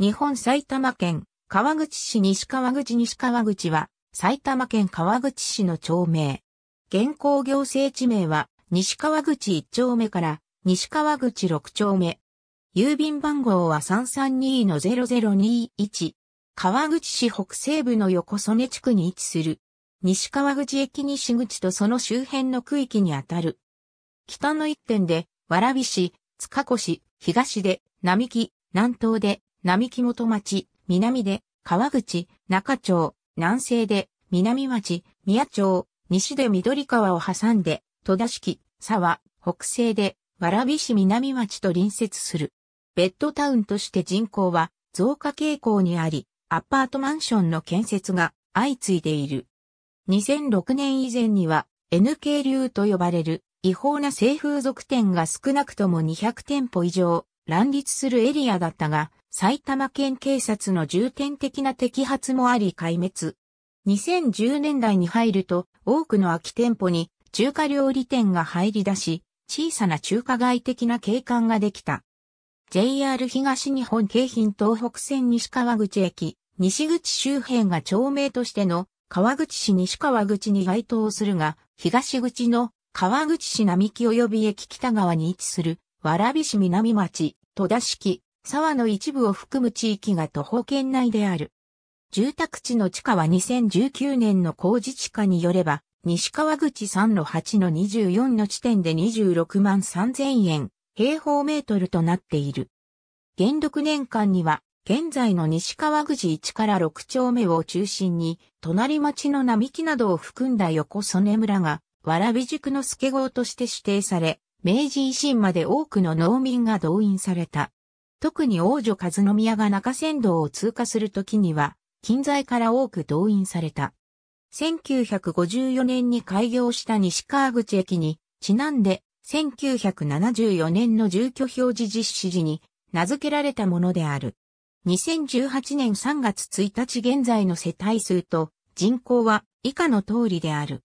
日本埼玉県川口市西川口西川口は埼玉県川口市の町名。現行行政地名は西川口1丁目から西川口6丁目。郵便番号は332-0021。川口市北西部の横曽根地区に位置する。西川口駅西口とその周辺の区域にあたる。北の一点で、蕨市、塚越、東で、並木、南東で、並木元町、南で、川口、中町、南西で、南町、宮町、西で緑川を挟んで、戸田式、沢、北西で、蕨市南町と隣接する。ベッドタウンとして人口は増加傾向にあり、アパートマンションの建設が相次いでいる。2006年以前には NK 流と呼ばれる違法な性風俗店が少なくとも200店舗以上乱立するエリアだったが、埼玉県警察の重点的な摘発もあり壊滅。2010年代に入ると多くの空き店舗に中華料理店が入り出し、小さな中華街的な景観ができた。JR 東日本京浜東北線西川口駅、西口周辺が町名としての川口市西川口に該当するが、東口の川口市並木及び駅北側に位置する、蕨市南町、戸田式、沢の一部を含む地域が徒歩圏内である。住宅地の地下は2019年の工事地下によれば、西川口3の8の24の地点で26万3000円、平方メートルとなっている。元禄年間には、現在の西川口1から6丁目を中心に、隣町の並木などを含んだ横曽根村が、蕨塾の助郷として指定され、明治維新まで多くの農民が動員された。特に王女和宮が中山道を通過するときには、近在から多く動員された。1954年に開業した西川口駅に、ちなんで、1974年の住居表示実施時に名付けられたものである。2018年3月1日現在の世帯数と人口は以下の通りである。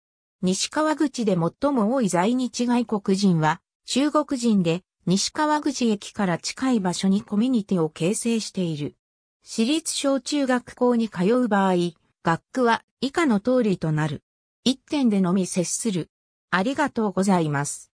西川口で最も多い在日外国人は中国人で西川口駅から近い場所にコミュニティを形成している。私立小中学校に通う場合、学区は以下の通りとなる。一点でのみ接する。ありがとうございます。